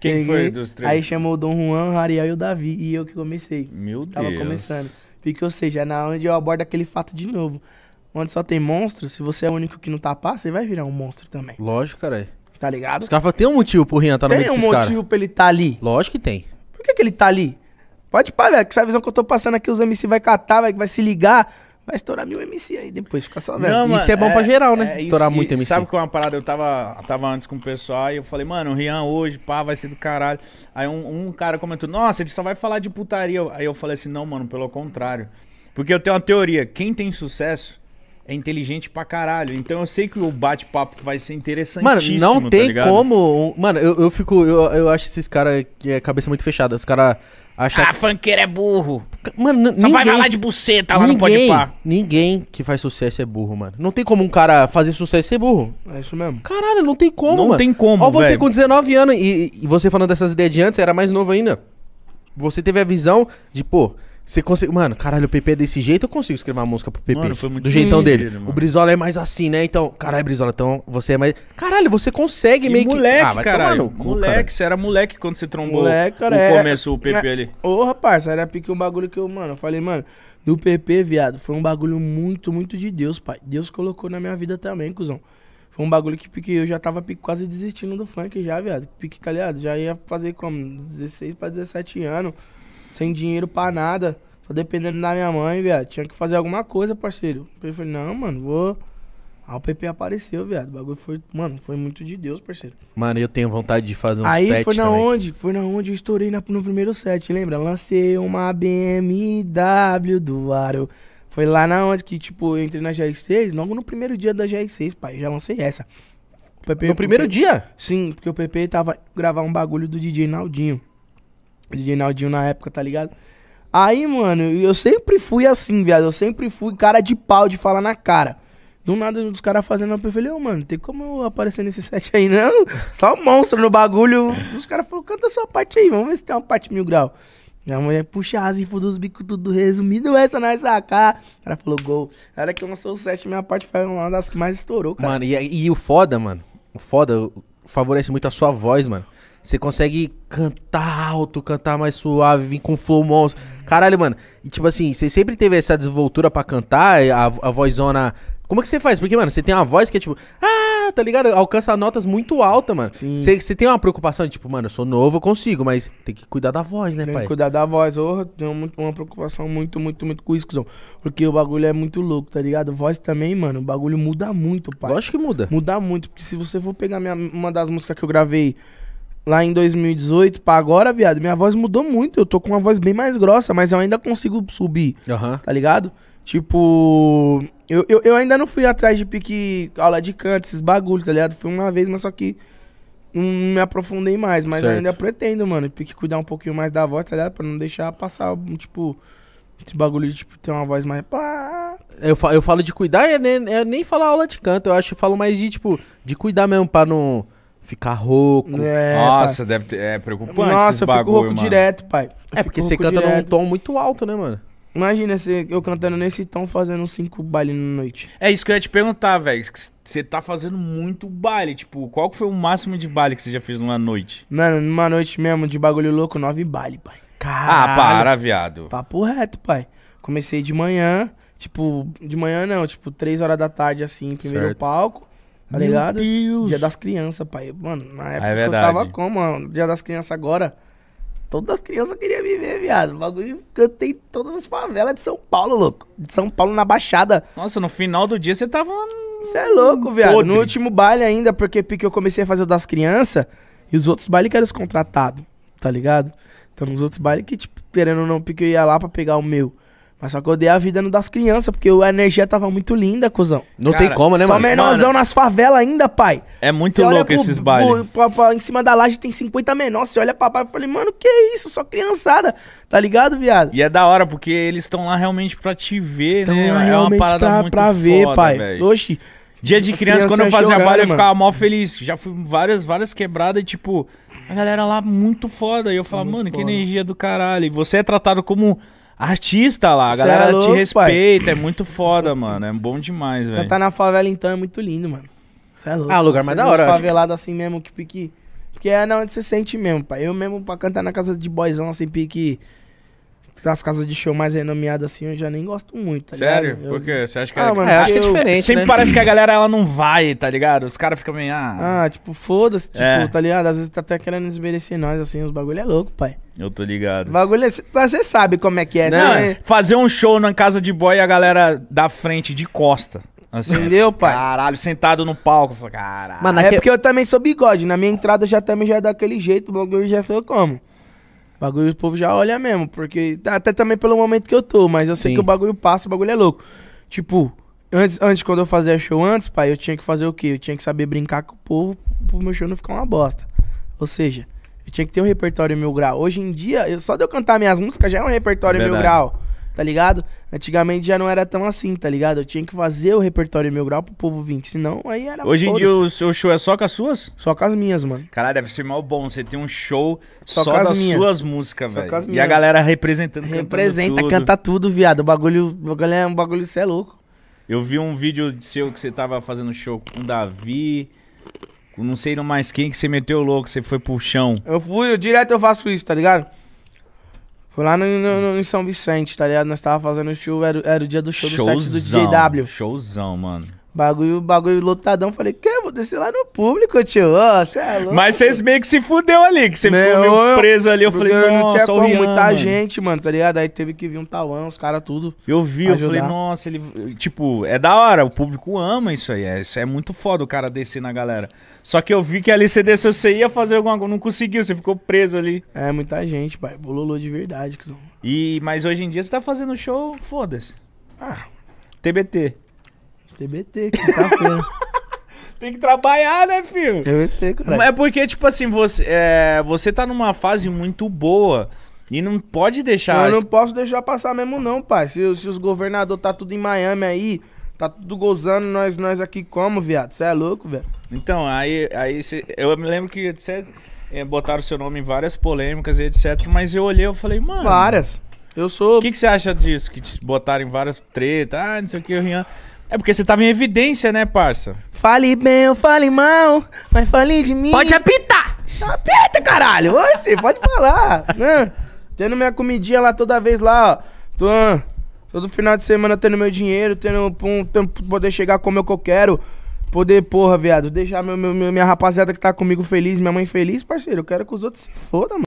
Quem Peguei, foi dos três? Aí chamou o Dom Juan, o Ariel e o Davi. E eu que comecei. Meu Tava Deus. Tava começando. Fica, ou seja, é na onde eu abordo aquele fato de novo. Onde só tem monstro, se você é o único que não tapar, tá você vai virar um monstro também. Lógico, caralho. Tá ligado? Os caras falam, tem um motivo pro Rian tá no meio desses caras. Tem um motivo cara. pra ele estar tá ali. Lógico que tem. Por que, que ele tá ali? Pode pá, velho, que essa visão que eu tô passando aqui, os MC vai catar, vai, vai se ligar vai estourar mil MC aí, depois fica só velho. Não, mano, isso é bom é, pra geral, né? É, estourar isso, muito MC. Sabe que é uma parada, eu tava, tava antes com o pessoal e eu falei, mano, o Rian hoje, pá, vai ser do caralho. Aí um, um cara comentou, nossa, ele só vai falar de putaria. Aí eu falei assim, não, mano, pelo contrário. Porque eu tenho uma teoria, quem tem sucesso é inteligente pra caralho. Então eu sei que o bate-papo vai ser interessantíssimo. Mano, tá não tem tá como. Mano, eu, eu fico. Eu, eu acho esses caras que é cabeça muito fechada. Os caras achar ah, que... funkeiro é burro. Mano, Só ninguém, vai falar de buceta lá ninguém, no Podpah. Ninguém que faz sucesso é burro, mano. Não tem como um cara fazer sucesso e ser burro. É isso mesmo. Caralho, não tem como, não mano. Não tem como, Ó você com 19 anos e, e você falando dessas ideias de antes, era mais novo ainda. Você teve a visão de, pô, você consegue. Mano, caralho, o PP é desse jeito, eu consigo escrever uma música pro PP. Mano, foi muito do jeitão dele. o Brizola é mais assim, né? Então, caralho, Brizola, então você é mais. Caralho, você consegue e meio moleque, que. Ah, caralho, cu, moleque, você era moleque quando você trombou moleque, cara, no é... começo o PP ali. Ô, oh, rapaz, era pique um bagulho que eu, mano, eu falei, mano, do PP, viado, foi um bagulho muito, muito de Deus, pai. Deus colocou na minha vida também, cuzão. Foi um bagulho que pique, eu já tava pique, quase desistindo do funk já, viado. Pique, tá ligado? Já ia fazer como? 16 pra 17 anos sem dinheiro pra nada, só dependendo da minha mãe, viado. Tinha que fazer alguma coisa, parceiro. Eu falei, não, mano, vou. Aí o PP apareceu, viado. O bagulho foi, mano, foi muito de Deus, parceiro. Mano, eu tenho vontade de fazer um Aí set foi na também. onde? Foi na onde eu estourei na, no primeiro set, lembra? Lancei uma BMW do Aro. Foi lá na onde que, tipo, eu entrei na GR6, logo no primeiro dia da GR6, pai. Já lancei essa. no primeiro dia? Sim, porque o PP tava gravar um bagulho do DJ Naldinho. DJ Naldinho na época, tá ligado? Aí, mano, eu sempre fui assim, viado. Eu sempre fui cara de pau, de falar na cara. Do nada, os caras fazendo uma eu falei, ô, mano, tem como eu aparecer nesse set aí, não? Só um monstro no bagulho. Os caras falaram, canta a sua parte aí, vamos ver se tem uma parte mil grau. Minha mulher puxa as infos dos bicos tudo resumido, essa é nós sacar. O cara falou, gol. Na hora que lançou o set, minha parte foi uma das que mais estourou, cara. Mano, e, e o foda, mano, o foda favorece muito a sua voz, mano. Você consegue cantar alto, cantar mais suave, vir com flow monstro. Caralho, mano. E tipo assim, você sempre teve essa desenvoltura para cantar, a, a vozona. Como é que você faz? Porque, mano, você tem uma voz que é tipo. Ah, tá ligado? Alcança notas muito altas, mano. Você, tem uma preocupação tipo, mano, eu sou novo, eu consigo, mas tem que cuidar da voz, né, tem pai? Tem que cuidar da voz. Eu tenho uma preocupação muito, muito, muito com isso, Porque o bagulho é muito louco, tá ligado? Voz também, mano, o bagulho muda muito, pai. Acho que muda. Muda muito, porque se você for pegar minha, uma das músicas que eu gravei lá em 2018 pra agora, viado, minha voz mudou muito. Eu tô com uma voz bem mais grossa, mas eu ainda consigo subir. Uhum. Tá ligado? Tipo, eu, eu, eu, ainda não fui atrás de pique, aula de canto, esses bagulho, tá ligado? Fui uma vez, mas só que não me aprofundei mais. Mas certo. ainda pretendo, mano, pique cuidar um pouquinho mais da voz, tá ligado? Pra não deixar passar, tipo, esse bagulho de tipo, ter uma voz mais. Eu, falo, eu falo de cuidar, eu é nem, eu é nem falo aula de canto, eu acho que falo mais de, tipo, de cuidar mesmo pra não ficar rouco. É, Nossa, pai. deve ter, é preocupante Nossa, eu bagulho, fico rouco mano. direto, pai. Eu é porque você canta direto. num tom muito alto, né, mano? Imagina você, eu cantando nesse tom, fazendo cinco baile na noite. É isso que eu ia te perguntar, velho. Você tá fazendo muito baile. Tipo, qual foi o máximo de baile que você já fez numa noite? Mano, numa noite mesmo, de bagulho louco, nove baile, pai. Caralho. Ah, para, viado. Papo reto, pai. Comecei de manhã, tipo, de manhã não, tipo, três horas da tarde, assim, primeiro certo. palco. Tá Meu ligado? Deus. Dia das crianças, pai. Mano, na é época é eu tava como, mano? Dia das crianças agora. Todas as crianças queriam me ver, viado. O bagulho cantei todas as favelas de São Paulo, louco. De São Paulo na Baixada. Nossa, no final do dia você tava. Você é louco, viado. Podre. No último baile ainda, porque, porque eu comecei a fazer o das crianças e os outros bailes que eram os contratados, tá ligado? Então, nos outros bailes que, tipo, querendo ou não, porque eu ia lá pra pegar o meu. Mas só que eu odeio a vida das crianças, porque a energia tava muito linda, cuzão. Não Cara, tem como, né, só mano? Só menorzão mano, nas favelas ainda, pai. É muito você louco esses bailes. em cima da laje tem 50 menor. Você olha pra pai e fala, mano, que isso? Só criançada. Tá ligado, viado? E é da hora, porque eles estão lá realmente pra te ver, tão né? É lá é uma parada pra, muito pra foda, ver, pai. Véio. Oxi. Dia de criança, quando eu fazia baile, eu ficava mó feliz. Já fui várias, várias quebradas e, tipo, a galera lá muito foda. E eu falava, mano, foda. que energia do caralho. E você é tratado como artista lá, a galera é louco, te respeita, pai. é muito foda, mano. É bom demais, velho. Cantar tá na favela então é muito lindo, mano. Você é louco. Ah, lugar mais da hora. Favelado assim mesmo, que pique. Porque é na onde você sente mesmo, pai. Eu mesmo pra cantar na casa de boyzão assim, pique as casas de show mais renomeadas assim, eu já nem gosto muito, tá Sério? Eu... Por quê? Você acha que ah, é... Mano, é, acho que é diferente, Sempre né? parece que a galera, ela não vai, tá ligado? Os caras ficam meio... Ah, ah tipo, foda-se, tipo, é. tá ligado? Às vezes tá até querendo desmerecer nós, assim, os bagulho é louco, pai. Eu tô ligado. O bagulho, é, tá, você sabe como é que é, né? É fazer um show na casa de boy e a galera da frente, de costa. Assim, Entendeu, pai? Caralho, sentado no palco. Caralho. Mano, É que... porque eu também sou bigode. Na minha entrada já também já é daquele jeito. O bagulho já foi como? Bagulho, o povo já olha mesmo, porque. Até também pelo momento que eu tô, mas eu sei Sim. que o bagulho passa, o bagulho é louco. Tipo, antes, antes quando eu fazia show antes, pai, eu tinha que fazer o quê? Eu tinha que saber brincar com o povo pro meu show não ficar uma bosta. Ou seja, eu tinha que ter um repertório mil grau. Hoje em dia, eu, só de eu cantar minhas músicas já é um repertório Verdade. mil grau tá ligado? Antigamente já não era tão assim, tá ligado? Eu tinha que fazer o repertório meu grau pro povo vir senão aí era. Hoje em dia o seu show é só com as suas? Só com as minhas, mano. Caralho, deve ser mal bom você ter um show só, só das minhas. suas músicas, velho. E a galera representando, Representa, tudo. canta tudo, viado. O bagulho, o bagulho é um bagulho, você é louco. Eu vi um vídeo seu que você tava fazendo show com o Davi não sei não mais quem que você meteu louco, você foi pro chão. Eu fui, eu direto eu faço isso, tá ligado? Foi lá no, no, no, em São Vicente, tá ligado? Nós tava fazendo show, era, era o dia do show Showzão, do set do DJW. Showzão, mano. Bagulho, bagulho lotadão. Falei, que? Vou descer lá no público, tio. Ó, cê é louco. Mas vocês meio que se fudeu ali, que você ficou meio preso ali. Eu falei, eu não tinha como, Rian, muita mano. gente, mano, tá ligado? Aí teve que vir um talão os caras tudo. Eu vi, ajudar. eu falei, nossa, ele. Tipo, é da hora, o público ama isso aí. É, isso é muito foda o cara descer na galera. Só que eu vi que ali você desceu, você ia fazer alguma coisa, não conseguiu, você ficou preso ali. É, muita gente, pai. bolou de verdade, cuzão. E, mas hoje em dia você tá fazendo show, foda-se. Ah, TBT. TBT, quinta-feira. Tem que trabalhar, né, filho? TBT, cara. É porque, tipo assim, você, é, você tá numa fase muito boa. E não pode deixar. Eu as... não posso deixar passar mesmo, não, pai. Se, se os governadores tá tudo em Miami aí, tá tudo gozando, nós, nós aqui como, viado? Você é louco, velho? Então, aí, aí cê, eu me lembro que cê, é, botaram seu nome em várias polêmicas e etc. Mas eu olhei e falei, mano. Várias. Eu sou. O que você acha disso? Que te botaram em várias tretas, ah, não sei o que, Rian. É porque você tava em evidência, né, parça? Fale bem ou fale mal, mas fale de mim. Pode apitar! apita, caralho! Você pode falar. Né? Tendo minha comidinha lá toda vez lá, ó. Tô, todo final de semana tendo meu dinheiro, tendo um tempo poder chegar como eu que eu quero. Poder, porra, viado, deixar meu, meu, minha rapaziada que tá comigo feliz, minha mãe feliz, parceiro. Eu quero que os outros se fodam, mano.